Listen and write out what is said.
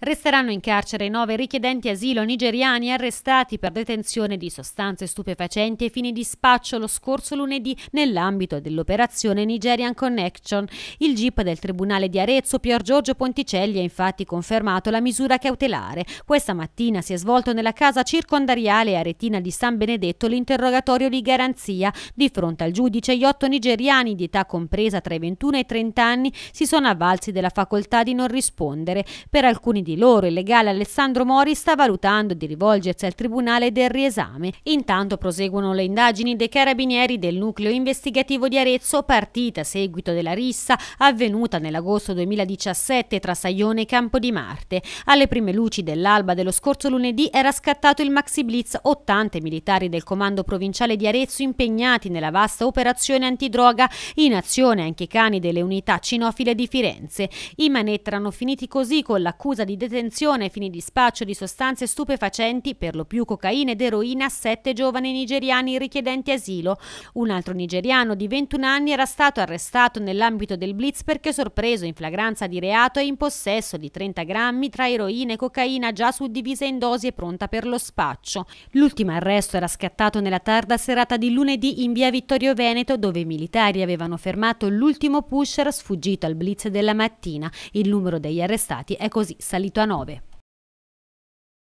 Resteranno in carcere nove richiedenti asilo nigeriani arrestati per detenzione di sostanze stupefacenti ai fini di spaccio lo scorso lunedì nell'ambito dell'operazione Nigerian Connection. Il GIP del Tribunale di Arezzo Pier Giorgio Ponticelli ha infatti confermato la misura cautelare. Questa mattina si è svolto nella casa circondariale aretina di San Benedetto l'interrogatorio di garanzia. Di fronte al giudice gli otto nigeriani di età compresa tra i 21 e i 30 anni si sono avvalsi della facoltà di non rispondere. Per alcuni alcuni di loro, il legale Alessandro Mori sta valutando di rivolgersi al Tribunale del riesame. Intanto proseguono le indagini dei carabinieri del nucleo investigativo di Arezzo partita a seguito della rissa avvenuta nell'agosto 2017 tra Saione e Campo di Marte. Alle prime luci dell'alba dello scorso lunedì era scattato il Maxi Blitz, 80 militari del comando provinciale di Arezzo impegnati nella vasta operazione antidroga, in azione anche i cani delle unità cinofile di Firenze. I manetti erano finiti così con l'accusa di detenzione a fini di spaccio di sostanze stupefacenti, per lo più cocaina ed eroina, sette giovani nigeriani richiedenti asilo. Un altro nigeriano di 21 anni era stato arrestato nell'ambito del blitz perché sorpreso in flagranza di reato e in possesso di 30 grammi tra eroina e cocaina già suddivisa in dosi e pronta per lo spaccio. L'ultimo arresto era scattato nella tarda serata di lunedì in via Vittorio Veneto dove i militari avevano fermato l'ultimo pusher sfuggito al blitz della mattina. Il numero degli arrestati è così salito salito a 9.